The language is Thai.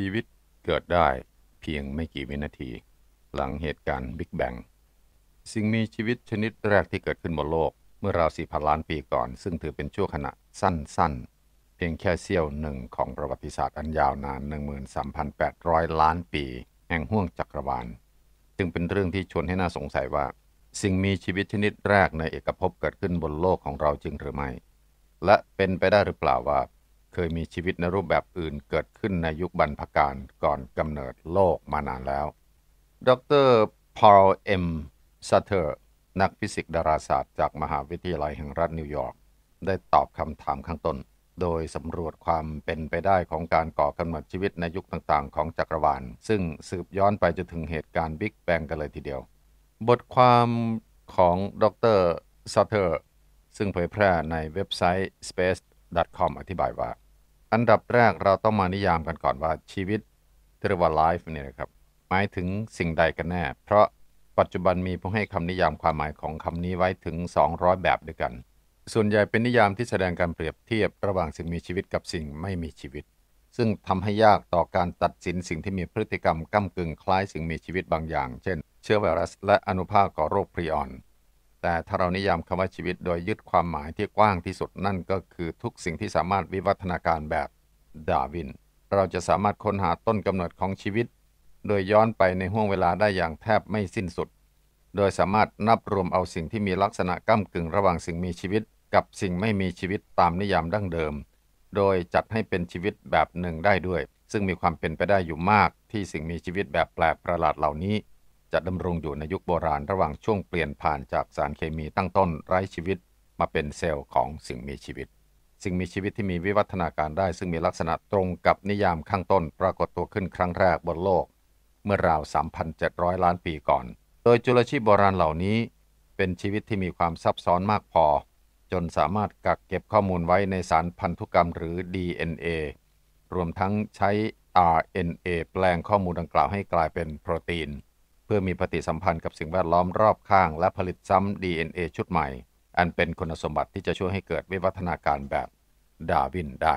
ชีวิตเกิดได้เพียงไม่กี่วินาที หลังเหตุการณ์บิ๊กแบงสิ่งมีชีวิตชนิดแรกที่เกิดขึ้นบนโลกเมื่อราวสี่พันล้านปีก่อน ซึ่งถือเป็นช่วงขณะสั้นๆเพียงแค่เสี้ยวหนึ่งของประวัติศาสตร์อันยาวนาน 13,800 ล้านปีแห่งห้วงจักรวาลจึงเป็นเรื่องที่ชวนให้น่าสงสัยว่า สิ่งมีชีวิตชนิดแรกในเอกภพเกิดขึ้นบนโลกของเราจริงหรือไม่ และเป็นไปได้หรือเปล่าว่าเคยมีชีวิตในรูปแบบอื่นเกิดขึ้นในยุคบรรพกาลก่อนกำเนิดโลกมานานแล้วดรพอลเอ็มซัตเทอร์ นักฟิสิกส์ดาราศาสตร์จากมหาวิทยาลัยแห่งรัฐนิวยอร์กได้ตอบคำถามข้างต้น โดยสำรวจความเป็นไปได้ของการก่อกำเนิดชีวิตในยุคต่างๆของจักรวาล ซึ่งสืบย้อนไปจนถึงเหตุการณ์บิ๊กแบงกันเลยทีเดียว บทความของดรซัตเทอร์ซึ่งเผยแพร่ในเว็บไซต์ space.com อธิบายว่าอันดับแรกเราต้องมานิยามกันก่อนว่าชีวิตที่เรียกว่า ไลฟ์นี่นะครับหมายถึงสิ่งใดกันแน่ เพราะปัจจุบันมีผู้ให้ คำ นิยามความหมายของ คำ นี้ไว้ถึง 200 แบบด้วยกัน ส่วนใหญ่เป็นนิยามที่แสดงการเปรียบเทียบ ระหว่างสิ่งมีชีวิตกับสิ่งไม่มีชีวิต ซึ่งทำให้ยากต่อการตัดสินสิ่งที่มีพฤติกรรมก้ากึ่งคล้ายสิ่งมีชีวิตบางอย่าง เช่น เชื้อไวรัสและอนุภาคก่อโรคพรีออนแต่ถ้าเรานิยามคำว่าชีวิตโดยยึดความหมายที่กว้างที่สุดนั่นก็คือทุกสิ่งที่สามารถวิวัฒนาการแบบดาวิน เราจะสามารถค้นหาต้นกำเนิดของชีวิต โดยย้อนไปในห่วงเวลาได้อย่างแทบไม่สิ้นสุด โดยสามารถนับรวมเอาสิ่งที่มีลักษณะก้ากึ่งระหว่างสิ่งมีชีวิต กับสิ่งไม่มีชีวิตตามนิยามดั้งเดิม โดยจัดให้เป็นชีวิตแบบหนึ่งได้ด้วย ซึ่งมีความเป็นไปได้อยู่มากที่สิ่งมีชีวิตแบบแปลกประหลาดเหล่านี้จะดำรงอยู่ในยุคโบราณระหว่างช่วงเปลี่ยนผ่านจากสารเคมีตั้งต้นไร้ชีวิตมาเป็นเซลล์ของสิ่งมีชีวิต สิ่งมีชีวิตที่มีวิวัฒนาการได้ซึ่งมีลักษณะตรงกับนิยามข้างต้น ปรากฏตัวขึ้นครั้งแรกบนโลก เมื่อราว 3,700 ล้านปีก่อน โดยจุลชีพโบราณเหล่านี้ เป็นชีวิตที่มีความซับซ้อนมากพอ จนสามารถกักเก็บข้อมูลไว้ในสารพันธุกรรมหรือ DNA รวมทั้งใช้ RNA แปลงข้อมูลดังกล่าวให้กลายเป็นโปรตีนเพื่อมีปฏิสัมพันธ์กับสิ่งแวดล้อมรอบข้างและผลิตซ้ำ DNA ชุดใหม่ อันเป็นคุณสมบัติที่จะช่วยให้เกิดวิวัฒนาการแบบดาวินได้